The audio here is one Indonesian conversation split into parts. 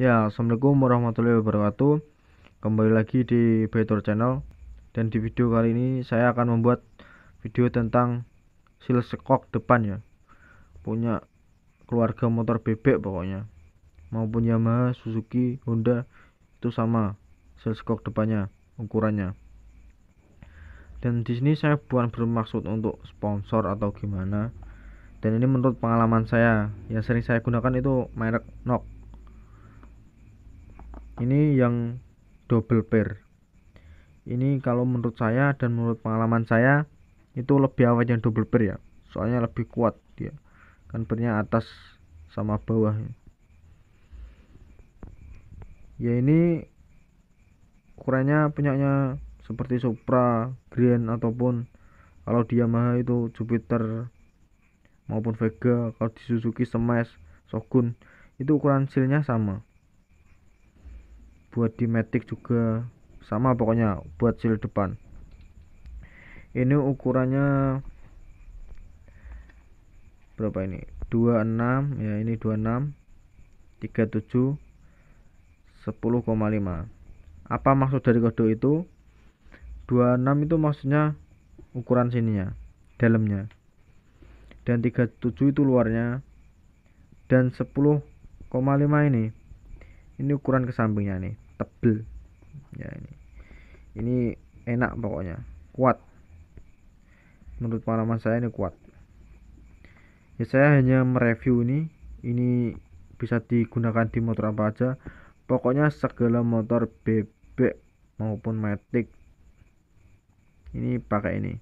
Ya, Assalamualaikum warahmatullahi wabarakatuh Kembali lagi di Betor Channel Dan di video kali ini saya akan membuat video tentang silsekok sekok depan ya Punya keluarga motor bebek pokoknya Maupun Yamaha, Suzuki, Honda itu sama silsekok sekok depannya, ukurannya dan di sini saya bukan bermaksud untuk sponsor atau gimana dan ini menurut pengalaman saya yang sering saya gunakan itu merek Nok ini yang double pair ini kalau menurut saya dan menurut pengalaman saya itu lebih awet yang double pair ya soalnya lebih kuat dia kan pernya atas sama bawah ya ini ukurannya punyanya seperti Supra, Grand ataupun kalau di Yamaha itu Jupiter maupun Vega kalau di Suzuki Smash Shogun itu ukuran silnya sama buat di matic juga sama pokoknya buat shield depan ini ukurannya berapa ini 26 ya ini 26 37 10,5 apa maksud dari kode itu 26 itu maksudnya ukuran sininya dalamnya dan 37 itu luarnya dan 10,5 ini ini ukuran ke sampingnya nih tebel ya ini ini enak pokoknya kuat menurut pengalaman saya ini kuat ya saya hanya mereview ini ini bisa digunakan di motor apa aja pokoknya segala motor bebek maupun matic ini pakai ini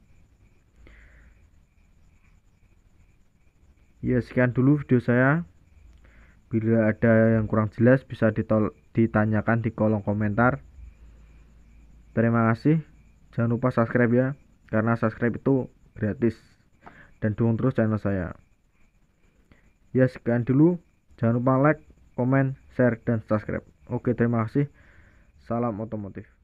ya sekian dulu video saya Bila ada yang kurang jelas bisa ditol ditanyakan di kolom komentar. Terima kasih. Jangan lupa subscribe ya, karena subscribe itu gratis. Dan dukung terus channel saya. Ya sekian dulu. Jangan lupa like, komen, share, dan subscribe. Oke terima kasih. Salam otomotif.